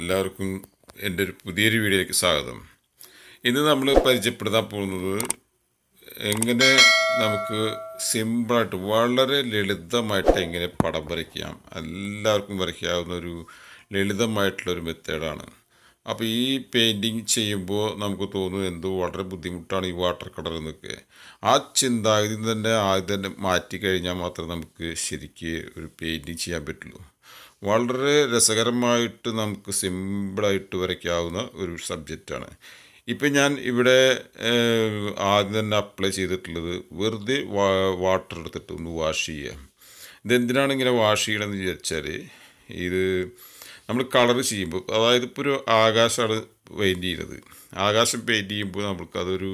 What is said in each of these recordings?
എല്ലാവർക്കും എൻ്റെ ഒരു പുതിയൊരു വീഡിയോയിലേക്ക് സ്വാഗതം ഇന്ന് നമ്മൾ പരിചയപ്പെടുത്താൻ പോകുന്നത് എങ്ങനെ നമുക്ക് സിമ്പിളായിട്ട് വളരെ ലളിതമായിട്ട് എങ്ങനെ പടം വരയ്ക്കാം എല്ലാവർക്കും വരയ്ക്കാവുന്ന ഒരു ലളിതമായിട്ടുള്ളൊരു മെത്തേഡാണ് അപ്പോൾ ഈ പെയിൻറ്റിങ് ചെയ്യുമ്പോൾ നമുക്ക് തോന്നും എന്തോ വളരെ ബുദ്ധിമുട്ടാണ് ഈ വാട്ടർ കളർ എന്നൊക്കെ ആ ചിന്താഗതി തന്നെ ആദ്യം തന്നെ മാറ്റി കഴിഞ്ഞാൽ മാത്രമേ നമുക്ക് ശരിക്ക് ഒരു പെയിൻറ്റിങ് ചെയ്യാൻ പറ്റുള്ളൂ വളരെ രസകരമായിട്ട് നമുക്ക് സിമ്പിളായിട്ട് വരയ്ക്കാവുന്ന ഒരു സബ്ജക്റ്റാണ് ഇപ്പം ഞാൻ ഇവിടെ ആദ്യം തന്നെ അപ്ലൈ ചെയ്തിട്ടുള്ളത് വെറുതെ വാട്ടർ എടുത്തിട്ട് ഒന്ന് വാഷ് ചെയ്യുക ഇതെന്തിനാണ് ഇങ്ങനെ വാഷ് ചെയ്യണമെന്ന് വിചാരിച്ചാൽ ഇത് നമ്മൾ കളർ ചെയ്യുമ്പോൾ അതായത് ഇപ്പോൾ ഒരു ആകാശമാണ് പെയിൻറ് ചെയ്യുന്നത് ആകാശം പെയിൻറ് ചെയ്യുമ്പോൾ നമ്മൾക്കതൊരു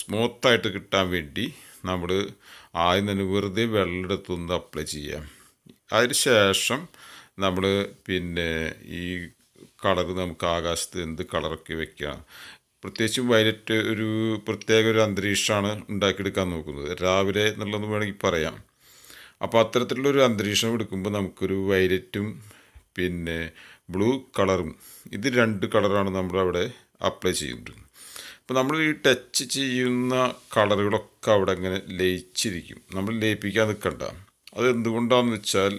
സ്മൂത്തായിട്ട് കിട്ടാൻ വേണ്ടി നമ്മൾ ആദ്യം തന്നെ വെറുതെ വെള്ളം എടുത്തൊന്ന് അപ്ലൈ ചെയ്യാം അതിന് ശേഷം നമ്മൾ പിന്നെ ഈ കളർ നമുക്ക് ആകാശത്ത് എന്ത് കളറൊക്കെ വെക്കാം പ്രത്യേകിച്ചും വയലറ്റ് ഒരു പ്രത്യേക ഒരു അന്തരീക്ഷമാണ് ഉണ്ടാക്കിയെടുക്കാൻ നോക്കുന്നത് രാവിലെ എന്നുള്ളതെന്ന് വേണമെങ്കിൽ പറയാം അപ്പോൾ അത്തരത്തിലുള്ളൊരു ഒരു അന്തരീക്ഷം എടുക്കുമ്പോൾ നമുക്കൊരു വയലറ്റും പിന്നെ ബ്ലൂ കളറും ഇത് രണ്ട് കളറാണ് നമ്മൾ അവിടെ അപ്ലൈ ചെയ്യുന്നത് അപ്പോൾ നമ്മൾ ഈ ടച്ച് ചെയ്യുന്ന കളറുകളൊക്കെ അവിടെ അങ്ങനെ ലയിച്ചിരിക്കും നമ്മൾ ലയിപ്പിക്കാൻ നിൽക്കണ്ട അതെന്തുകൊണ്ടാണെന്ന് വെച്ചാൽ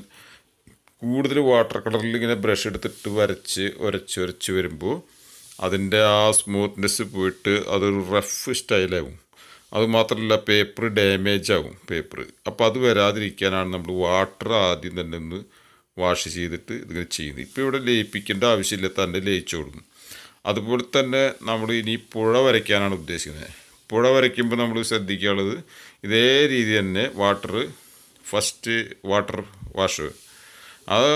കൂടുതൽ വാട്ടർ കളറിൽ ഇങ്ങനെ ബ്രഷ് എടുത്തിട്ട് വരച്ച് ഉരച്ച് ഉരച്ച് വരുമ്പോൾ അതിൻ്റെ ആ സ്മൂത്ത്നെസ് പോയിട്ട് അതൊരു റഫ് സ്റ്റൈലാവും അതുമാത്രമല്ല പേപ്പർ ഡാമേജ് ആവും പേപ്പർ അപ്പോൾ അത് വരാതിരിക്കാനാണ് നമ്മൾ വാട്ടർ ആദ്യം തന്നെ ഒന്ന് വാഷ് ചെയ്തിട്ട് ഇതിങ്ങനെ ചെയ്യുന്നത് ഇപ്പോൾ ഇവിടെ ലയിപ്പിക്കേണ്ട ആവശ്യമില്ല തന്നെ ലയിച്ചു കൊടുക്കും അതുപോലെ തന്നെ നമ്മൾ ഇനി പുഴ വരയ്ക്കാനാണ് ഉദ്ദേശിക്കുന്നത് പുഴ വരയ്ക്കുമ്പോൾ നമ്മൾ ശ്രദ്ധിക്കാനുള്ളത് ഇതേ രീതി തന്നെ വാട്ടർ ഫസ്റ്റ് വാട്ടർ വാഷ് അത്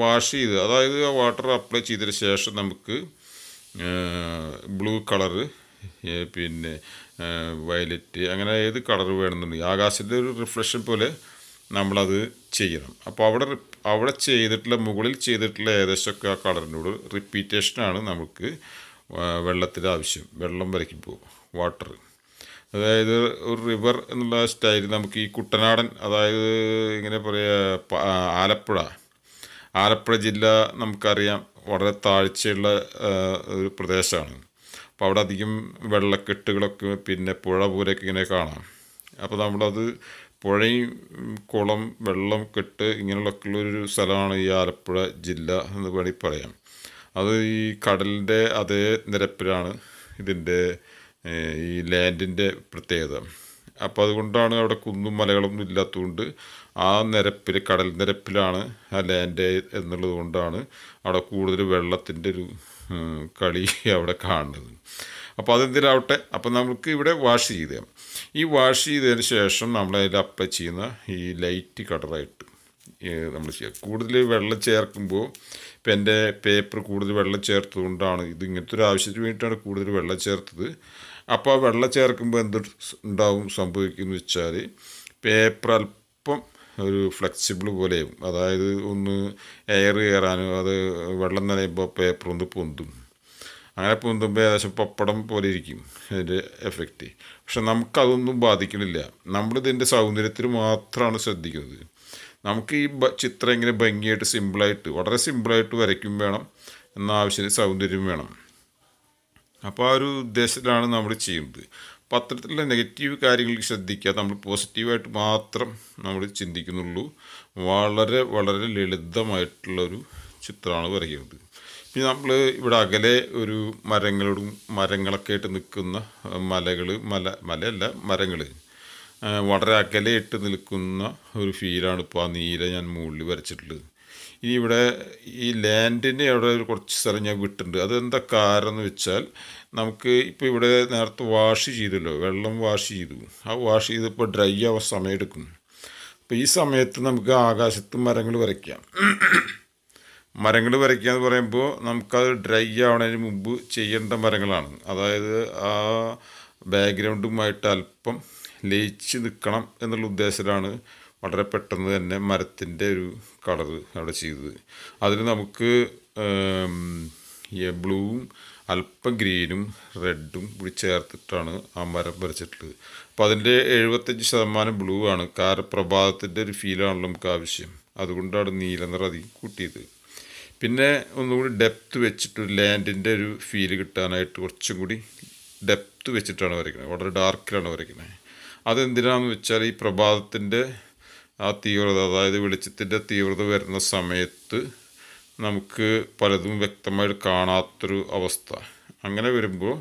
വാഷ് ചെയ്ത് അതായത് ആ വാട്ടർ അപ്ലൈ ചെയ്തതിന് ശേഷം നമുക്ക് ബ്ലൂ കളറ് പിന്നെ വയലറ്റ് അങ്ങനെ ഏത് കളർ വേണമെന്നുണ്ടെങ്കിൽ ആകാശത്തിൻ്റെ ഒരു റിഫ്ലക്ഷൻ പോലെ നമ്മളത് ചെയ്യണം അപ്പോൾ അവിടെ അവിടെ ചെയ്തിട്ടുള്ള മുകളിൽ ചെയ്തിട്ടുള്ള ഏകദേശമൊക്കെ ആ കളറിനോട് റിപ്പീറ്റേഷനാണ് നമുക്ക് വെള്ളത്തിൻ്റെ ആവശ്യം വെള്ളം വരയ്ക്കുമ്പോൾ വാട്ടർ അതായത് ഒരു റിവർ എന്നുള്ള സ്റ്റൈൽ നമുക്ക് ഈ കുട്ടനാടൻ അതായത് ഇങ്ങനെ പറയുക ആലപ്പുഴ ആലപ്പുഴ ജില്ല നമുക്കറിയാം വളരെ താഴ്ചയുള്ള ഒരു പ്രദേശമാണ് അപ്പോൾ അവിടെ അധികം വെള്ളക്കെട്ടുകളൊക്കെ പിന്നെ പുഴ പോലെയൊക്കെ ഇങ്ങനെ കാണാം അപ്പോൾ നമ്മളത് പുഴയും കുളം വെള്ളം കെട്ട് ഇങ്ങനെയുള്ള ഒരു സ്ഥലമാണ് ഈ ആലപ്പുഴ ജില്ല എന്ന് വേണമെങ്കിൽ പറയാം അത് ഈ കടലിൻ്റെ അതേ നിരപ്പിലാണ് ഇതിൻ്റെ ഈ ലാൻഡിൻ്റെ പ്രത്യേകത അപ്പോൾ അതുകൊണ്ടാണ് അവിടെ കുന്നും മലകളൊന്നും ഇല്ലാത്തതുകൊണ്ട് ആ നിരപ്പിൽ കടൽ നിരപ്പിലാണ് ആ ലാൻഡ് എന്നുള്ളത് കൊണ്ടാണ് അവിടെ കൂടുതൽ വെള്ളത്തിൻ്റെ ഒരു കളി അവിടെ കാണുന്നത് അപ്പോൾ അതെന്തിനാവട്ടെ അപ്പോൾ നമുക്ക് ഇവിടെ വാഷ് ചെയ്ത് ഈ വാഷ് ചെയ്തതിന് ശേഷം നമ്മൾ അതിൽ അപ്ലൈ ചെയ്യുന്ന ഈ ലൈറ്റ് കളറായിട്ട് നമ്മൾ ചെയ്യുക കൂടുതൽ വെള്ളം ചേർക്കുമ്പോൾ ഇപ്പം എൻ്റെ പേപ്പർ കൂടുതൽ വെള്ളം ചേർത്തത് ഇത് ഇങ്ങനത്തെ ഒരു ആവശ്യത്തിന് വേണ്ടിയിട്ടാണ് കൂടുതൽ വെള്ളം ചേർത്തത് അപ്പോൾ ആ വെള്ളം ചേർക്കുമ്പോൾ എന്ത് ഉണ്ടാവും സംഭവിക്കുമെന്ന് വെച്ചാൽ പേപ്പർ അല്പം ഒരു ഫ്ലെക്സിബിൾ പോലെയും അതായത് ഒന്ന് എയർ കയറാനോ അത് വെള്ളം നനയുമ്പോൾ പേപ്പർ ഒന്ന് പൊന്തും അങ്ങനെ പൊന്തുമ്പോൾ ഏകദേശം പപ്പടം പോലെ ഇരിക്കും അതിൻ്റെ എഫക്റ്റ് പക്ഷെ നമുക്കതൊന്നും ബാധിക്കണില്ല നമ്മളിതിൻ്റെ സൗന്ദര്യത്തിന് മാത്രമാണ് ശ്രദ്ധിക്കുന്നത് നമുക്ക് ഈ ചിത്രം ഇങ്ങനെ ഭംഗിയായിട്ട് സിമ്പിളായിട്ട് വളരെ സിമ്പിളായിട്ട് വരയ്ക്കും വേണം എന്ന ആവശ്യത്തിന് സൗന്ദര്യം വേണം അപ്പോൾ ആ ഒരു ഉദ്ദേശത്തിലാണ് നമ്മൾ ചെയ്യുന്നത് പത്രത്തിലെ നെഗറ്റീവ് കാര്യങ്ങൾ ശ്രദ്ധിക്കുക നമ്മൾ പോസിറ്റീവായിട്ട് മാത്രം നമ്മൾ ചിന്തിക്കുന്നുള്ളൂ വളരെ വളരെ ലളിതമായിട്ടുള്ളൊരു ചിത്രമാണ് വരയ്ക്കുന്നത് പിന്നെ നമ്മൾ ഇവിടെ അകലെ ഒരു മരങ്ങളോടും മരങ്ങളൊക്കെ ആയിട്ട് നിൽക്കുന്ന മലകൾ മല മലയല്ല മരങ്ങൾ വളരെ അകലെയിട്ട് നിൽക്കുന്ന ഒരു ഫീലാണ് ഇപ്പോൾ ആ നീല ഞാൻ മുകളിൽ വരച്ചിട്ടുള്ളത് ഇനി ഇവിടെ ഈ ലാൻഡിന് അവിടെ ഒരു കുറച്ച് സ്ഥലം ഞാൻ വിട്ടിട്ടുണ്ട് അതെന്താ കാരണം എന്ന് വെച്ചാൽ നമുക്ക് ഇപ്പോൾ ഇവിടെ നേരത്തെ വാഷ് ചെയ്തല്ലോ വെള്ളം വാഷ് ചെയ്തു ആ വാഷ് ചെയ്തപ്പോൾ ഡ്രൈ ആവാൻ സമയമെടുക്കും അപ്പോൾ ഈ സമയത്ത് നമുക്ക് ആകാശത്ത് മരങ്ങൾ വരയ്ക്കാം മരങ്ങൾ വരയ്ക്കുക എന്ന് പറയുമ്പോൾ നമുക്കത് ഡ്രൈ ആവണതിന് മുമ്പ് ചെയ്യേണ്ട മരങ്ങളാണ് അതായത് ആ ബാക്ക്ഗ്രൗണ്ടുമായിട്ട് അല്പം ലയിച്ച് നിൽക്കണം എന്നുള്ള ഉദ്ദേശത്തിലാണ് വളരെ പെട്ടെന്ന് തന്നെ മരത്തിൻ്റെ ഒരു കളർ അവിടെ ചെയ്തത് അതിൽ നമുക്ക് ബ്ലൂവും അല്പം ഗ്രീനും റെഡും കൂടി ചേർത്തിട്ടാണ് ആ മരം വരച്ചിട്ടുള്ളത് അപ്പോൾ അതിൻ്റെ എഴുപത്തഞ്ച് ശതമാനം ബ്ലൂ ആണ് കാരണം പ്രഭാതത്തിൻ്റെ ഒരു ഫീലാണല്ലോ നമുക്ക് ആവശ്യം അതുകൊണ്ടാണ് നീല നിറം അധികം കൂട്ടിയത് പിന്നെ ഒന്നുകൂടി ഡെപ്ത്ത് വെച്ചിട്ട് ലാൻഡിൻ്റെ ഒരു ഫീല് കിട്ടാനായിട്ട് കുറച്ചും കൂടി ഡെപ്ത്ത് വെച്ചിട്ടാണ് വരയ്ക്കുന്നത് വളരെ ഡാർക്കിലാണ് വരയ്ക്കുന്നത് അതെന്തിനാണെന്ന് വെച്ചാൽ ഈ പ്രഭാതത്തിൻ്റെ ആ തീവ്രത അതായത് വെളിച്ചത്തിൻ്റെ തീവ്രത വരുന്ന സമയത്ത് നമുക്ക് പലതും വ്യക്തമായിട്ട് കാണാത്തൊരു അവസ്ഥ അങ്ങനെ വരുമ്പോൾ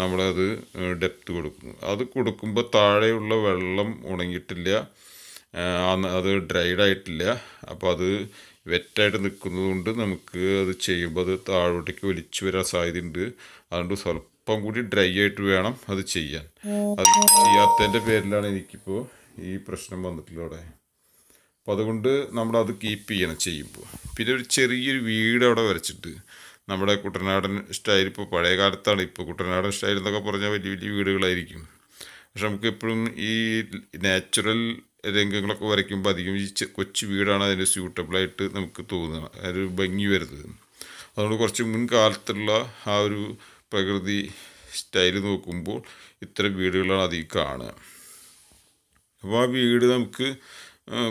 നമ്മളത് ഡെപ്ത് കൊടുക്കും അത് കൊടുക്കുമ്പോൾ താഴെയുള്ള വെള്ളം ഉണങ്ങിയിട്ടില്ല അത് ഡ്രൈഡ് ആയിട്ടില്ല അപ്പോൾ അത് വെറ്റായിട്ട് നിൽക്കുന്നതുകൊണ്ട് നമുക്ക് അത് ചെയ്യുമ്പോൾ അത് താഴോട്ടേക്ക് വലിച്ചു വരാൻ സാധ്യതയുണ്ട് അതുകൊണ്ട് സ്വല്പം അല്പം കൂടി ഡ്രൈ ആയിട്ട് വേണം അത് ചെയ്യാൻ അത് ചെയ്യാത്തതിൻ്റെ പേരിലാണ് എനിക്കിപ്പോൾ ഈ പ്രശ്നം വന്നിട്ടുള്ളത് അവിടെ അപ്പോൾ അതുകൊണ്ട് നമ്മളത് കീപ്പ് ചെയ്യണം ചെയ്യുമ്പോൾ പിന്നെ ഒരു ചെറിയൊരു വീട് അവിടെ വരച്ചിട്ട് നമ്മുടെ കുട്ടനാടൻ സ്റ്റൈൽ ഇപ്പോൾ പഴയ കാലത്താണ് ഇപ്പോൾ കുട്ടനാടൻ സ്റ്റൈൽ എന്നൊക്കെ പറഞ്ഞാൽ വലിയ വലിയ വീടുകളായിരിക്കും പക്ഷെ നമുക്ക് എപ്പോഴും ഈ നാച്ചുറൽ രംഗങ്ങളൊക്കെ വരയ്ക്കുമ്പോൾ അധികം ഈ കൊച്ചു വീടാണ് അതിന് സ്യൂട്ടബിളായിട്ട് നമുക്ക് തോന്നുന്നത് ഒരു ഭംഗി വരുന്നത് അതുകൊണ്ട് കുറച്ച് മുൻകാലത്തുള്ള ആ ഒരു പ്രകൃതി സ്റ്റൈൽ നോക്കുമ്പോൾ ഇത്തരം വീടുകളാണ് അധികം കാണുക അപ്പോൾ ആ വീട് നമുക്ക്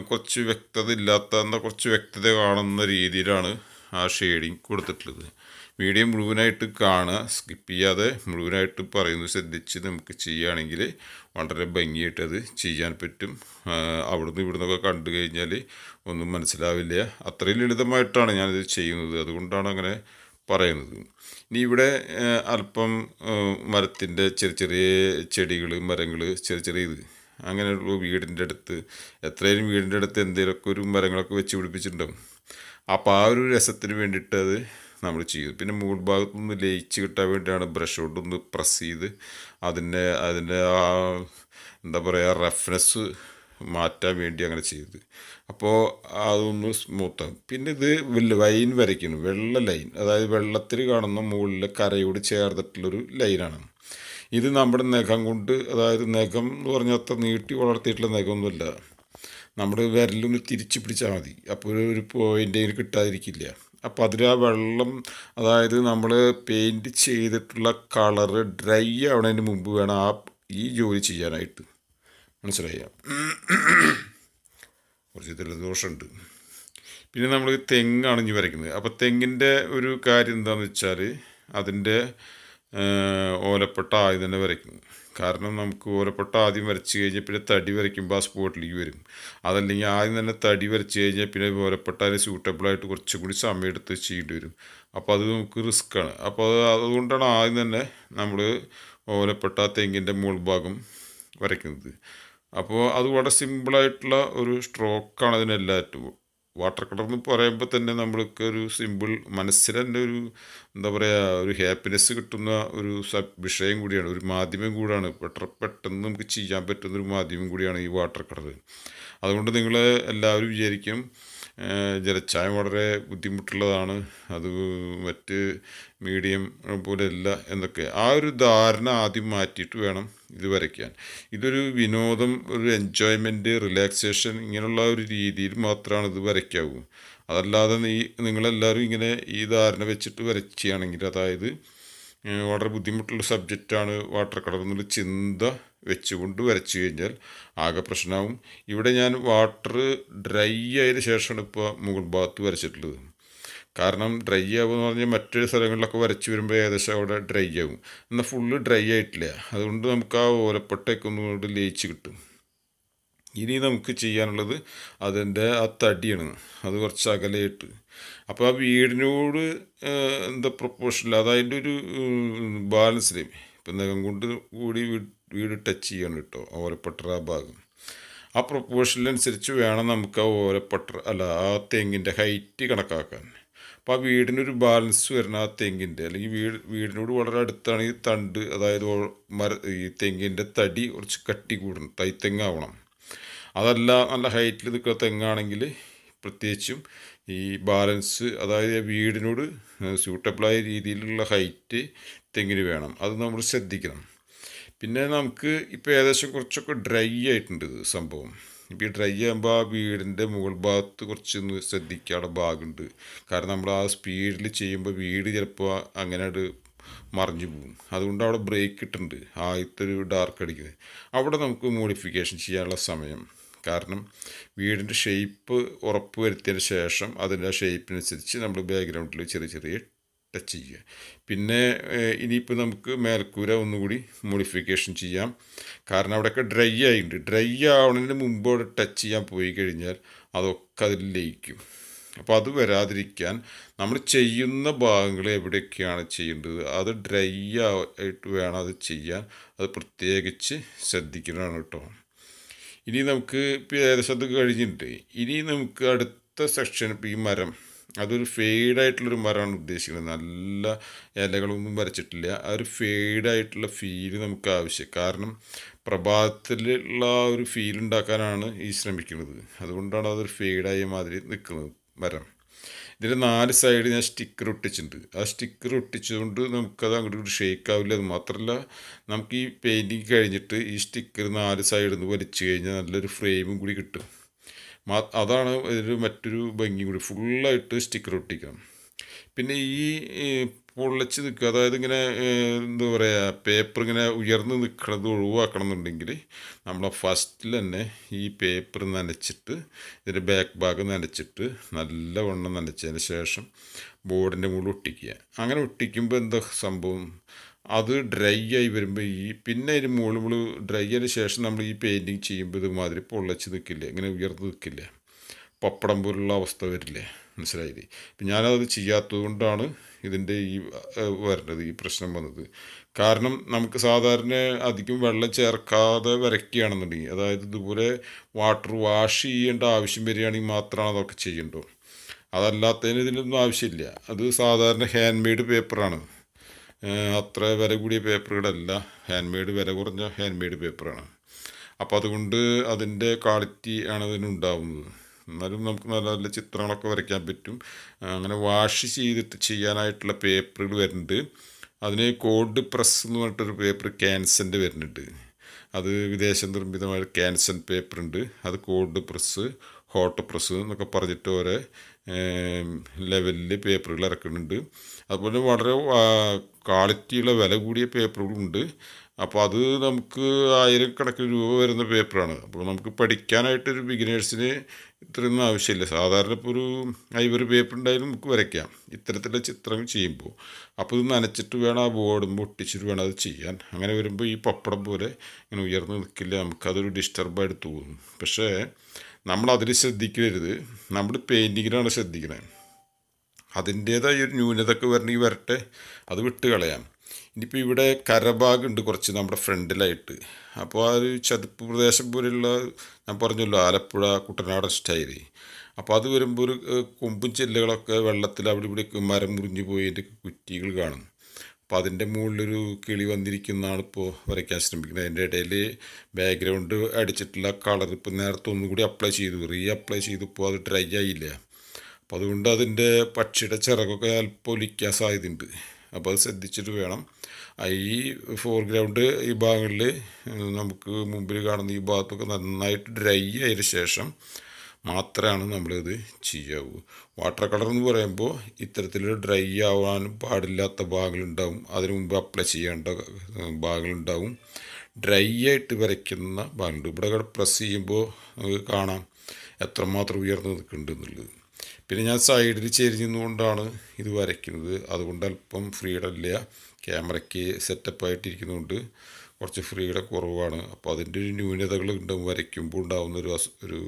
കുറച്ച് വ്യക്തത ഇല്ലാത്ത എന്നാൽ കുറച്ച് വ്യക്തത കാണുന്ന രീതിയിലാണ് ആ ഷെയ്ഡിങ് കൊടുത്തിട്ടുള്ളത് വീഡിയോ മുഴുവനായിട്ട് കാണുക സ്കിപ്പ് ചെയ്യാതെ മുഴുവനായിട്ട് പറയുന്നത് ശ്രദ്ധിച്ച് നമുക്ക് ചെയ്യുകയാണെങ്കിൽ വളരെ ഭംഗിയായിട്ടത് അത് ചെയ്യാൻ പറ്റും അവിടുന്ന് നിന്നൊക്കെ കണ്ടു കഴിഞ്ഞാൽ ഒന്നും മനസ്സിലാവില്ല അത്രയും ലളിതമായിട്ടാണ് ഞാനിത് ചെയ്യുന്നത് അതുകൊണ്ടാണ് അങ്ങനെ പറയുന്നത് ഇനി ഇവിടെ അല്പം മരത്തിൻ്റെ ചെറിയ ചെറിയ ചെടികൾ മരങ്ങൾ ചെറിയ ചെറിയ ഇത് അങ്ങനെയുള്ള വീടിൻ്റെ അടുത്ത് എത്രയും വീടിൻ്റെ അടുത്ത് എന്തെങ്കിലുമൊക്കെ ഒരു മരങ്ങളൊക്കെ വെച്ച് പിടിപ്പിച്ചിട്ടുണ്ടാവും അപ്പോൾ ആ ഒരു രസത്തിന് വേണ്ടിയിട്ട് അത് നമ്മൾ ചെയ്തു പിന്നെ മുകൾ ഭാഗത്തുനിന്ന് ലയിച്ച് കിട്ടാൻ വേണ്ടിയാണ് ബ്രഷ് കൊണ്ടൊന്ന് പ്രസ് ചെയ്ത് അതിൻ്റെ അതിൻ്റെ ആ എന്താ പറയുക റഫ്നെസ് മാറ്റാൻ വേണ്ടി അങ്ങനെ ചെയ്തത് അപ്പോൾ അതൊന്ന് സ്മൂത്താകും പിന്നെ ഇത് ലൈൻ വരയ്ക്കുന്നു വെള്ള ലൈൻ അതായത് വെള്ളത്തിൽ കാണുന്ന മുകളിലെ കരയോട് ചേർത്തിട്ടുള്ളൊരു ലൈനാണ് ഇത് നമ്മുടെ നഖം കൊണ്ട് അതായത് നഖം എന്ന് പറഞ്ഞാൽ അത്ര നീട്ടി വളർത്തിയിട്ടുള്ള നഖമൊന്നുമില്ല നമ്മുടെ വിരലൊന്ന് തിരിച്ചു പിടിച്ചാൽ മതി അപ്പോൾ ഒരു പോയിൻ്റ് കിട്ടാതിരിക്കില്ല അപ്പോൾ അതിൽ ആ വെള്ളം അതായത് നമ്മൾ പെയിൻറ്റ് ചെയ്തിട്ടുള്ള കളറ് ഡ്രൈ ആവണതിന് മുമ്പ് വേണം ആ ഈ ജോലി ചെയ്യാനായിട്ട് മനസ്സിലായോ കുറച്ച് ദോഷമുണ്ട് പിന്നെ നമ്മൾ തെങ്ങാണ് ഇനി വരയ്ക്കുന്നത് അപ്പോൾ തെങ്ങിൻ്റെ ഒരു കാര്യം എന്താണെന്ന് വെച്ചാൽ അതിൻ്റെ ഓലപ്പെട്ട ആദ്യം തന്നെ വരയ്ക്കും കാരണം നമുക്ക് ഓലപ്പെട്ട ആദ്യം വരച്ച് കഴിഞ്ഞാൽ പിന്നെ തടി വരയ്ക്കുമ്പോൾ ആ സ്പോട്ടിലേക്ക് വരും അതല്ലെങ്കിൽ ആദ്യം തന്നെ തടി വരച്ച് കഴിഞ്ഞാൽ പിന്നെ ഓലപ്പെട്ട അതിന് സ്യൂട്ടബിളായിട്ട് കുറച്ചും കൂടി സമയമെടുത്ത് ചെയ്യേണ്ടി വരും അപ്പോൾ അത് നമുക്ക് റിസ്ക്കാണ് അപ്പോൾ അത് അതുകൊണ്ടാണ് ആദ്യം തന്നെ നമ്മൾ ഓലപ്പെട്ട തെങ്ങിൻ്റെ മുൾഭാഗം വരയ്ക്കുന്നത് അപ്പോൾ അത് വളരെ സിമ്പിളായിട്ടുള്ള ഒരു സ്ട്രോക്കാണ് അതിനെല്ലാറ്റവും വാട്ടർ കളർ എന്ന് പറയുമ്പോൾ തന്നെ നമ്മൾക്ക് ഒരു സിമ്പിൾ മനസ്സിന് തന്നെ ഒരു എന്താ പറയുക ഒരു ഹാപ്പിനെസ് കിട്ടുന്ന ഒരു വിഷയം കൂടിയാണ് ഒരു മാധ്യമം കൂടിയാണ് പെട്ടെന്ന് നമുക്ക് ചെയ്യാൻ പറ്റുന്ന ഒരു മാധ്യമം കൂടിയാണ് ഈ വാട്ടർ കളർ അതുകൊണ്ട് നിങ്ങൾ എല്ലാവരും വിചാരിക്കും ജലച്ചായം വളരെ ബുദ്ധിമുട്ടുള്ളതാണ് അത് മറ്റ് മീഡിയം പോലെയല്ല എന്നൊക്കെ ആ ഒരു ധാരണ ആദ്യം മാറ്റിയിട്ട് വേണം ഇത് വരയ്ക്കാൻ ഇതൊരു വിനോദം ഒരു എൻജോയ്മെൻറ്റ് റിലാക്സേഷൻ ഇങ്ങനെയുള്ള ഒരു രീതിയിൽ മാത്രമാണ് ഇത് വരയ്ക്കാവൂ അതല്ലാതെ നീ നിങ്ങളെല്ലാവരും ഇങ്ങനെ ഈ ധാരണ വെച്ചിട്ട് വരച്ചുകയാണെങ്കിൽ അതായത് വളരെ ബുദ്ധിമുട്ടുള്ള സബ്ജക്റ്റാണ് വാട്ടർ കളർ എന്നുള്ള ചിന്ത വെച്ചുകൊണ്ട് വരച്ചു കഴിഞ്ഞാൽ ആകെ പ്രശ്നമാവും ഇവിടെ ഞാൻ വാട്ടർ ഡ്രൈ ആയതിനു ശേഷമാണ് ഇപ്പോൾ മുകൾ ഭാഗത്ത് വരച്ചിട്ടുള്ളത് കാരണം ഡ്രൈ ആവുമെന്ന് പറഞ്ഞാൽ മറ്റൊരു സ്ഥലങ്ങളിലൊക്കെ വരച്ച് വരുമ്പോൾ ഏകദേശം അവിടെ ഡ്രൈ ആവും എന്നാൽ ഫുള്ള് ഡ്രൈ ആയിട്ടില്ല അതുകൊണ്ട് നമുക്ക് ആ ഓലപ്പട്ടയൊക്കെ ഒന്നുകൊണ്ട് ലയിച്ച് കിട്ടും ഇനി നമുക്ക് ചെയ്യാനുള്ളത് അതിൻ്റെ ആ തടിയാണ് അത് കുറച്ച് അകലെയിട്ട് അപ്പോൾ ആ വീടിനോട് എന്താ പ്രൊപ്പോർഷനിൽ അതായത് ഒരു ബാലൻസിൽ ഇപ്പം നഖം കൊണ്ട് കൂടി വീട് വീട് ടച്ച് ചെയ്യണം കേട്ടോ ഓരപ്പട്ടർ ആ ഭാഗം ആ പ്രൊപ്പോഷനിലനുസരിച്ച് വേണം നമുക്ക് ആ ഓരപ്പട്ടർ അല്ല ആ തെങ്ങിൻ്റെ ഹൈറ്റ് കണക്കാക്കാൻ അപ്പോൾ ആ വീടിനൊരു ബാലൻസ് വരണം ആ തെങ്ങിൻ്റെ അല്ലെങ്കിൽ വീട് വീടിനോട് വളരെ അടുത്താണ് ഈ തണ്ട് അതായത് മര ഈ തെങ്ങിൻ്റെ തടി കുറച്ച് കട്ടി കൂടണം തൈത്തെങ്ങാവണം അതല്ല നല്ല ഹൈറ്റിൽ നിൽക്കുന്ന തെങ്ങാണെങ്കിൽ പ്രത്യേകിച്ചും ഈ ബാലൻസ് അതായത് വീടിനോട് സ്യൂട്ടബിളായ രീതിയിലുള്ള ഹൈറ്റ് തെങ്ങിന് വേണം അത് നമ്മൾ ശ്രദ്ധിക്കണം പിന്നെ നമുക്ക് ഇപ്പോൾ ഏകദേശം കുറച്ചൊക്കെ ഡ്രൈ ആയിട്ടുണ്ട് സംഭവം ഇപ്പോൾ ഈ ഡ്രൈ ആകുമ്പോൾ ആ വീടിൻ്റെ മുകൾ ഭാഗത്ത് കുറച്ചൊന്ന് ശ്രദ്ധിക്കാനുള്ള ഭാഗമുണ്ട് കാരണം നമ്മൾ ആ സ്പീഡിൽ ചെയ്യുമ്പോൾ വീട് ചിലപ്പോൾ അങ്ങനെ മറിഞ്ഞു പോകും അതുകൊണ്ട് അവിടെ ബ്രേക്ക് ഇട്ടുണ്ട് ആദ്യത്തെ ഒരു ഡാർക്ക് അടിക്കുന്നത് അവിടെ നമുക്ക് മോഡിഫിക്കേഷൻ ചെയ്യാനുള്ള സമയം കാരണം വീടിൻ്റെ ഷേപ്പ് ഉറപ്പ് വരുത്തിയതിന് ശേഷം അതിൻ്റെ ഷേപ്പിനനുസരിച്ച് നമ്മൾ ബാക്ക്ഗ്രൗണ്ടിൽ ചെറിയ ചെറിയ ടച്ച് ചെയ്യുക പിന്നെ ഇനിയിപ്പോൾ നമുക്ക് മേൽക്കൂര ഒന്നുകൂടി മോഡിഫിക്കേഷൻ ചെയ്യാം കാരണം അവിടെയൊക്കെ ഡ്രൈ ആയിട്ടുണ്ട് ഡ്രൈ ആവണതിന് മുമ്പ് അവിടെ ടച്ച് ചെയ്യാൻ പോയി കഴിഞ്ഞാൽ അതൊക്കെ അതിൽ ലയിക്കും അപ്പോൾ അത് വരാതിരിക്കാൻ നമ്മൾ ചെയ്യുന്ന ഭാഗങ്ങൾ എവിടെയൊക്കെയാണ് ചെയ്യേണ്ടത് അത് ഡ്രൈ ആയിട്ട് വേണം അത് ചെയ്യാൻ അത് പ്രത്യേകിച്ച് ശ്രദ്ധിക്കണം കേട്ടോ ഇനി നമുക്ക് ഏകദേശം അത് കഴിഞ്ഞിട്ട് ഇനി നമുക്ക് അടുത്ത സെക്ഷൻ ഈ മരം അതൊരു ഫെയ്ഡായിട്ടുള്ളൊരു മരമാണ് ഉദ്ദേശിക്കുന്നത് നല്ല ഇലകളൊന്നും വരച്ചിട്ടില്ല ആ ഒരു ഫെയ്ഡായിട്ടുള്ള ഫീല് നമുക്ക് ആവശ്യം കാരണം പ്രഭാതത്തിലുള്ള ഒരു ഫീൽ ഉണ്ടാക്കാനാണ് ഈ ശ്രമിക്കുന്നത് അതുകൊണ്ടാണ് അതൊരു ഫെയ്ഡായ മാതിരി നിൽക്കുന്നത് മരം ഇതിൻ്റെ നാല് സൈഡ് ഞാൻ സ്റ്റിക്കർ ഒട്ടിച്ചിട്ടുണ്ട് ആ സ്റ്റിക്കർ ഒട്ടിച്ചുകൊണ്ട് നമുക്കത് അങ്ങോട്ട് ഷേക്ക് ആവില്ല അത് മാത്രമല്ല നമുക്ക് ഈ പെയിൻറ്റിങ് കഴിഞ്ഞിട്ട് ഈ സ്റ്റിക്കർ നാല് സൈഡിൽ നിന്ന് വലിച്ചു കഴിഞ്ഞാൽ നല്ലൊരു ഫ്രെയിമും കൂടി കിട്ടും അതാണ് ഇതിൽ മറ്റൊരു ഭംഗി കൂടി ഫുള്ളായിട്ട് സ്റ്റിക്കർ ഒട്ടിക്കണം പിന്നെ ഈ പൊള്ളിച്ച് നിൽക്കുക അതായത് ഇങ്ങനെ എന്താ പറയുക പേപ്പർ ഇങ്ങനെ ഉയർന്ന് നിൽക്കുന്നത് ഒഴിവാക്കണം എന്നുണ്ടെങ്കിൽ നമ്മൾ ഫസ്റ്റിൽ തന്നെ ഈ പേപ്പർ നനച്ചിട്ട് ഇതിൻ്റെ ബാക്ക് ഭാഗം നനച്ചിട്ട് നല്ലവണ്ണം നനച്ചതിന് ശേഷം ബോർഡിൻ്റെ മുകളിൽ ഒട്ടിക്കുക അങ്ങനെ ഒട്ടിക്കുമ്പോൾ എന്താ സംഭവം അത് ഡ്രൈ ആയി വരുമ്പോൾ ഈ പിന്നെ അതിന് മുകളിൽ നമ്മൾ ഡ്രൈ ആയതിന് ശേഷം നമ്മൾ ഈ പെയിൻറ്റിങ് ചെയ്യുമ്പോൾ ഇതുമാതിരി പൊള്ളിച്ച് നിൽക്കില്ലേ ഇങ്ങനെ ഉയർന്ന് നിൽക്കില്ലേ പപ്പടം പോലുള്ള അവസ്ഥ വരില്ലേ മനസ്സിലായില്ലേ ഇപ്പം ഞാനത് ചെയ്യാത്തത് കൊണ്ടാണ് ഇതിൻ്റെ ഈ വരേണ്ടത് ഈ പ്രശ്നം വന്നത് കാരണം നമുക്ക് സാധാരണ അധികം വെള്ളം ചേർക്കാതെ വരയ്ക്കുകയാണെന്നുണ്ടെങ്കിൽ അതായത് ഇതുപോലെ വാട്ടർ വാഷ് ചെയ്യേണ്ട ആവശ്യം വരികയാണെങ്കിൽ മാത്രമാണ് അതൊക്കെ ചെയ്യേണ്ടത് അതല്ലാത്തതിന് ഇതിനൊന്നും ആവശ്യമില്ല അത് സാധാരണ ഹാൻഡ് മെയ്ഡ് പേപ്പറാണ് അത്ര വില കൂടിയ പേപ്പറുകളല്ല ഹാൻഡ് മെയ്ഡ് വില കുറഞ്ഞ ഹാൻഡ് മെയ്ഡ് പേപ്പറാണ് അപ്പോൾ അതുകൊണ്ട് അതിൻ്റെ ക്വാളിറ്റി ആണ് അതിനുണ്ടാവുന്നത് എന്നാലും നമുക്ക് നല്ല നല്ല ചിത്രങ്ങളൊക്കെ വരയ്ക്കാൻ പറ്റും അങ്ങനെ വാഷ് ചെയ്തിട്ട് ചെയ്യാനായിട്ടുള്ള പേപ്പറുകൾ വരുന്നുണ്ട് അതിന് കോഡ് പ്രസ് എന്ന് പറഞ്ഞിട്ടൊരു പേപ്പർ ക്യാൻസൻ്റെ വരുന്നുണ്ട് അത് വിദേശ നിർമ്മിതമായ ക്യാൻസൻ പേപ്പർ ഉണ്ട് അത് കോഡ് പ്രസ് ഹോട്ട് പ്രസ് എന്നൊക്കെ പറഞ്ഞിട്ട് ഓരോ ലെവലിൽ പേപ്പറുകൾ ഇറക്കുന്നുണ്ട് അതുപോലെ വളരെ ക്വാളിറ്റിയുള്ള വില കൂടിയ പേപ്പറുകളുണ്ട് അപ്പോൾ അത് നമുക്ക് ആയിരക്കണക്കിന് രൂപ വരുന്ന പേപ്പറാണ് അപ്പോൾ നമുക്ക് പഠിക്കാനായിട്ട് ഒരു ബിഗിനേഴ്സിന് ഇത്രയൊന്നും ആവശ്യമില്ല സാധാരണ ഇപ്പോൾ ഒരു ഐവറി പേപ്പർ ഉണ്ടായാലും നമുക്ക് വരയ്ക്കാം ഇത്തരത്തിലുള്ള ചിത്രം ചെയ്യുമ്പോൾ അപ്പോൾ ഇത് നനച്ചിട്ട് വേണം ആ ബോർഡും പൊട്ടിച്ചിട്ട് വേണം അത് ചെയ്യാൻ അങ്ങനെ വരുമ്പോൾ ഈ പപ്പടം പോലെ ഇങ്ങനെ ഉയർന്നു നിൽക്കില്ല നമുക്കതൊരു ഡിസ്റ്റർബായിട്ട് തോന്നും പക്ഷേ നമ്മൾ അതിൽ ശ്രദ്ധിക്കരുത് നമ്മൾ പെയിൻറ്റിങ്ങിലാണ് ശ്രദ്ധിക്കുന്നത് അതിൻ്റേതായ ഒരു ന്യൂനതയൊക്കെ വരണമെങ്കിൽ വരട്ടെ അത് വിട്ട് കളയാം ഇനിയിപ്പോൾ ഇവിടെ കരഭാഗ് ഉണ്ട് കുറച്ച് നമ്മുടെ ഫ്രണ്ടിലായിട്ട് അപ്പോൾ ആ ഒരു ചതുപ്പ് പ്രദേശം പോലെയുള്ള ഞാൻ പറഞ്ഞല്ലോ ആലപ്പുഴ കുട്ടനാടൻ സ്റ്റൈല് അപ്പോൾ അത് വരുമ്പോൾ ഒരു കൊമ്പും ചെല്ലുകളൊക്കെ വെള്ളത്തിൽ അവിടെ ഇവിടെ മരം മുറിഞ്ഞു പോയി കുറ്റികൾ കാണും അപ്പോൾ അതിൻ്റെ മുകളിലൊരു കിളി വന്നിരിക്കുന്നതാണ് ഇപ്പോൾ വരയ്ക്കാൻ ശ്രമിക്കുന്നത് അതിൻ്റെ ഇടയിൽ ബാക്ക്ഗ്രൗണ്ട് അടിച്ചിട്ടുള്ള കളർ ഇപ്പോൾ നേരത്തെ ഒന്നും കൂടി അപ്ലൈ ചെയ്തു റീ അപ്ലൈ ചെയ്തപ്പോൾ അത് ഡ്രൈ ആയില്ല അപ്പോൾ അതുകൊണ്ട് അതിൻ്റെ പക്ഷിയുടെ ചിറകൊക്കെ അല്പം ഒലിക്കാൻ സാധ്യതയുണ്ട് അപ്പോൾ അത് ശ്രദ്ധിച്ചിട്ട് വേണം ഈ ഫോർഗ്രൗണ്ട് ഈ ഭാഗങ്ങളിൽ നമുക്ക് മുമ്പിൽ കാണുന്ന ഈ ഭാഗത്തൊക്കെ നന്നായിട്ട് ഡ്രൈ ആയതിനു ശേഷം മാത്രമാണ് നമ്മളിത് ചെയ്യാവൂ വാട്ടർ കളർ എന്ന് പറയുമ്പോൾ ഇത്തരത്തിൽ ഡ്രൈ ആവാൻ പാടില്ലാത്ത ഭാഗങ്ങളുണ്ടാവും അതിനു മുമ്പ് അപ്ലൈ ചെയ്യേണ്ട ഭാഗങ്ങളുണ്ടാവും ഡ്രൈ ആയിട്ട് വരയ്ക്കുന്ന ഭാഗമുണ്ട് ഇവിടെ പ്രസ് ചെയ്യുമ്പോൾ നമുക്ക് കാണാം എത്രമാത്രം ഉയർന്നു നിൽക്കുന്നുണ്ട് എന്നുള്ളത് പിന്നെ ഞാൻ സൈഡിൽ ചെരിഞ്ഞുകൊണ്ടാണ് ഇത് വരയ്ക്കുന്നത് അതുകൊണ്ട് അല്പം ഫ്രീഡം ഇല്ല ക്യാമറയ്ക്ക് ആയിട്ടിരിക്കുന്നതുകൊണ്ട് കുറച്ച് ഫ്രീയുടെ കുറവാണ് അപ്പോൾ അതിൻ്റെ ഒരു ന്യൂനതകൾ ഉണ്ടാവും വരയ്ക്കുമ്പോൾ ഉണ്ടാകുന്ന ഒരു ഒരു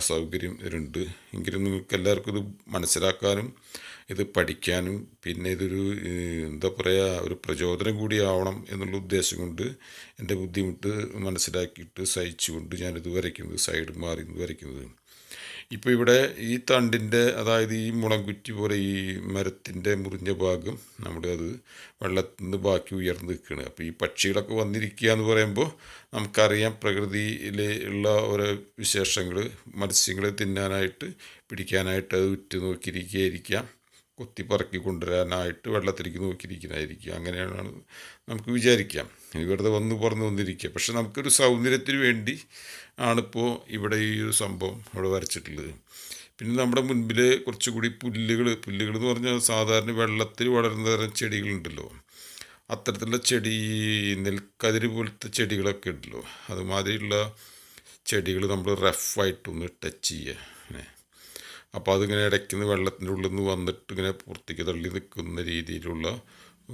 അസൗകര്യം ഇതിലുണ്ട് എങ്കിലും നിങ്ങൾക്ക് എല്ലാവർക്കും ഇത് മനസ്സിലാക്കാനും ഇത് പഠിക്കാനും പിന്നെ ഇതൊരു എന്താ പറയുക ഒരു പ്രചോദനം കൂടി ആവണം എന്നുള്ള ഉദ്ദേശം കൊണ്ട് എൻ്റെ ബുദ്ധിമുട്ട് മനസ്സിലാക്കിയിട്ട് സഹിച്ചുകൊണ്ട് ഞാനിത് വരയ്ക്കുന്നത് സൈഡ് മാറി വരയ്ക്കുന്നത് ഇപ്പോൾ ഇവിടെ ഈ തണ്ടിൻ്റെ അതായത് ഈ മുളംകുറ്റി പോലെ ഈ മരത്തിൻ്റെ മുറിഞ്ഞ ഭാഗം നമ്മുടെ അത് വെള്ളത്തിൽ നിന്ന് ബാക്കി ഉയർന്നു നിൽക്കുകയാണ് അപ്പോൾ ഈ പക്ഷികളൊക്കെ വന്നിരിക്കുക എന്ന് പറയുമ്പോൾ നമുക്കറിയാം പ്രകൃതിയിൽ ഉള്ള ഓരോ വിശേഷങ്ങൾ മത്സ്യങ്ങളെ തിന്നാനായിട്ട് പിടിക്കാനായിട്ട് അത് ഉറ്റു നോക്കിയിരിക്കുകയായിരിക്കാം കൊത്തി പറക്കി കൊണ്ടുവരാനായിട്ട് വെള്ളത്തിലേക്ക് നോക്കിയിരിക്കുന്നതായിരിക്കും അങ്ങനെയാണ് നമുക്ക് വിചാരിക്കാം ഇനി വന്ന് പറന്ന് വന്നിരിക്കുക പക്ഷെ നമുക്കൊരു സൗന്ദര്യത്തിന് വേണ്ടി ആണിപ്പോൾ ഇവിടെ ഈ ഒരു സംഭവം അവിടെ വരച്ചിട്ടുള്ളത് പിന്നെ നമ്മുടെ മുൻപിൽ കുറച്ചുകൂടി പുല്ലുകൾ പുല്ലുകൾ എന്ന് പറഞ്ഞാൽ സാധാരണ വെള്ളത്തിൽ വളരുന്ന തരം ചെടികളുണ്ടല്ലോ അത്തരത്തിലുള്ള ചെടി നെൽക്കതിരി പോലത്തെ ചെടികളൊക്കെ ഉണ്ടല്ലോ അതുമാതിരിയുള്ള ചെടികൾ നമ്മൾ റഫായിട്ടൊന്ന് ടച്ച് ചെയ്യുക അപ്പോൾ അതിങ്ങനെ ഇടയ്ക്കുന്ന വെള്ളത്തിൻ്റെ ഉള്ളിൽ നിന്ന് വന്നിട്ട് ഇങ്ങനെ പുറത്തേക്ക് തള്ളി നിൽക്കുന്ന രീതിയിലുള്ള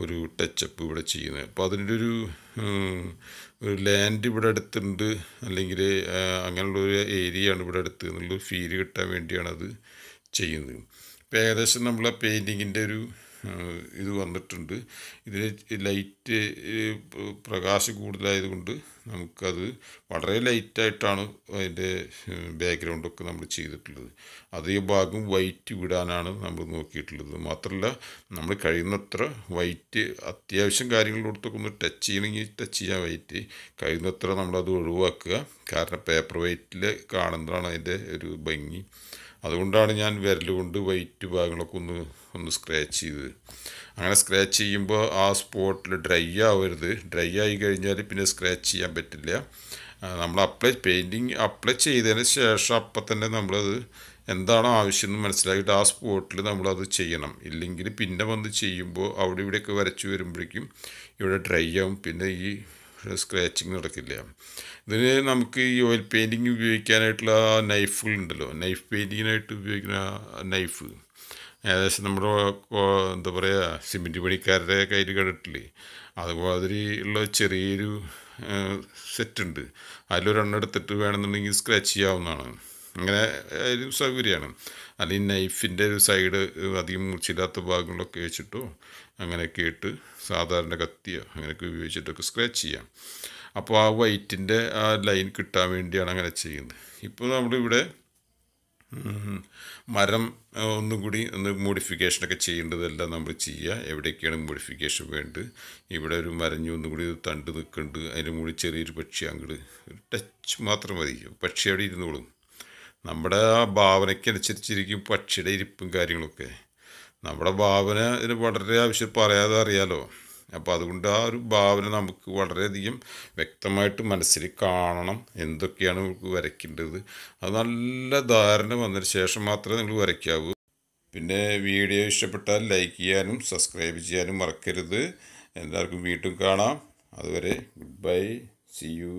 ഒരു ടച്ചപ്പ് ഇവിടെ ചെയ്യുന്നത് അപ്പോൾ അതിൻ്റെ ഒരു ഒരു ലാൻഡ് ഇവിടെ അടുത്തുണ്ട് അല്ലെങ്കിൽ അങ്ങനെയുള്ള ഒരു ഏരിയ ആണ് ഇവിടെ അടുത്ത് എന്നുള്ളൊരു ഫീല് കിട്ടാൻ അത് ചെയ്യുന്നത് ഇപ്പോൾ ഏകദേശം നമ്മൾ ആ പെയിൻറ്റിങ്ങിൻ്റെ ഒരു ഇത് വന്നിട്ടുണ്ട് ഇതിൽ ലൈറ്റ് പ്രകാശം കൂടുതലായതുകൊണ്ട് നമുക്കത് വളരെ ലൈറ്റായിട്ടാണ് അതിൻ്റെ ബാക്ക്ഗ്രൗണ്ടൊക്കെ നമ്മൾ ചെയ്തിട്ടുള്ളത് അതേ ഭാഗം വൈറ്റ് വിടാനാണ് നമ്മൾ നോക്കിയിട്ടുള്ളത് മാത്രമല്ല നമ്മൾ കഴിയുന്നത്ര വൈറ്റ് അത്യാവശ്യം കാര്യങ്ങളിലോടത്തൊക്കെ ഒന്ന് ടച്ച് ചെയ്യണമെങ്കിൽ ടച്ച് ചെയ്യാൻ വൈറ്റ് കഴിയുന്നത്ര നമ്മളത് ഒഴിവാക്കുക കാരണം പേപ്പർ വൈറ്റിൽ കാണുന്നതാണ് അതിൻ്റെ ഒരു ഭംഗി അതുകൊണ്ടാണ് ഞാൻ വിരലുകൊണ്ട് വൈറ്റ് ഭാഗങ്ങളൊക്കെ ഒന്ന് ഒന്ന് സ്ക്രാച്ച് ചെയ്തത് അങ്ങനെ സ്ക്രാച്ച് ചെയ്യുമ്പോൾ ആ സ്പോട്ടിൽ ഡ്രൈ ആവരുത് ഡ്രൈ ആയി കഴിഞ്ഞാൽ പിന്നെ സ്ക്രാച്ച് ചെയ്യാൻ പറ്റില്ല നമ്മൾ അപ്ലൈ പെയിൻറ്റിങ് അപ്ലൈ ചെയ്തതിന് ശേഷം അപ്പം തന്നെ നമ്മളത് എന്താണോ ആവശ്യം എന്ന് മനസ്സിലാക്കിയിട്ട് ആ സ്പോട്ടിൽ നമ്മളത് ചെയ്യണം ഇല്ലെങ്കിൽ പിന്നെ വന്ന് ചെയ്യുമ്പോൾ അവിടെ ഇവിടെയൊക്കെ വരച്ച് വരുമ്പോഴേക്കും ഇവിടെ ഡ്രൈ ആവും പിന്നെ ഈ സ്ക്രാച്ചിങ് നടക്കില്ല ഇതിന് നമുക്ക് ഈ ഓയിൽ പെയിൻറ്റിങ് ഉപയോഗിക്കാനായിട്ടുള്ള നൈഫുകളുണ്ടല്ലോ നൈഫ് പെയിൻറ്റിങ്ങിനായിട്ട് ഉപയോഗിക്കുന്ന നൈഫ് ഏകദേശം നമ്മുടെ എന്താ പറയുക സിമെൻറ്റ് പണിക്കാരുടെ കയ്യിൽ കണ്ടിട്ടില്ലേ അതുപോലെ ഉള്ള ചെറിയൊരു സെറ്റുണ്ട് അതിലൊരെണ്ണം എടുത്തിട്ട് വേണമെന്നുണ്ടെങ്കിൽ സ്ക്രാച്ച് ചെയ്യാവുന്നതാണ് അങ്ങനെ ഒരു സൗകര്യമാണ് അല്ലെങ്കിൽ നൈഫിൻ്റെ ഒരു സൈഡ് അധികം മുറിച്ചില്ലാത്ത ഭാഗങ്ങളൊക്കെ വെച്ചിട്ടോ അങ്ങനെയൊക്കെ ഇട്ട് സാധാരണ കത്തിയോ അങ്ങനെയൊക്കെ ഉപയോഗിച്ചിട്ടൊക്കെ സ്ക്രാച്ച് ചെയ്യാം അപ്പോൾ ആ വൈറ്റിൻ്റെ ആ ലൈൻ കിട്ടാൻ വേണ്ടിയാണ് അങ്ങനെ ചെയ്യുന്നത് ഇപ്പോൾ നമ്മളിവിടെ മരം ഒന്നും കൂടി ഒന്ന് മോഡിഫിക്കേഷനൊക്കെ ചെയ്യേണ്ടതെല്ലാം നമ്മൾ ചെയ്യുക എവിടെയൊക്കെയാണ് മോഡിഫിക്കേഷൻ വേണ്ടത് ഇവിടെ ഒരു മരഞ്ഞു ഒന്നും കൂടി തണ്ട് നിൽക്കുന്നുണ്ട് അതിൻ്റെ മുകളിൽ ചെറിയൊരു പക്ഷി അങ്ങോട്ട് ഒരു ടച്ച് മാത്രം മതി പക്ഷി അവിടെ ഇരുന്നോളും നമ്മുടെ ആ ഭാവനയ്ക്കനുസരിച്ചിരിക്കും പക്ഷിയുടെ ഇരിപ്പും കാര്യങ്ങളൊക്കെ നമ്മുടെ ഭാവന ഇതിന് വളരെ ആവശ്യം പറയാതെ അറിയാലോ അപ്പോൾ അതുകൊണ്ട് ആ ഒരു ഭാവന നമുക്ക് വളരെയധികം വ്യക്തമായിട്ട് മനസ്സിൽ കാണണം എന്തൊക്കെയാണ് നമുക്ക് വരയ്ക്കേണ്ടത് അത് നല്ല ധാരണ വന്നതിന് ശേഷം മാത്രമേ നിങ്ങൾ വരയ്ക്കാവൂ പിന്നെ വീഡിയോ ഇഷ്ടപ്പെട്ടാൽ ലൈക്ക് ചെയ്യാനും സബ്സ്ക്രൈബ് ചെയ്യാനും മറക്കരുത് എല്ലാവർക്കും വീണ്ടും കാണാം അതുവരെ ഗുഡ് ബൈ സി യു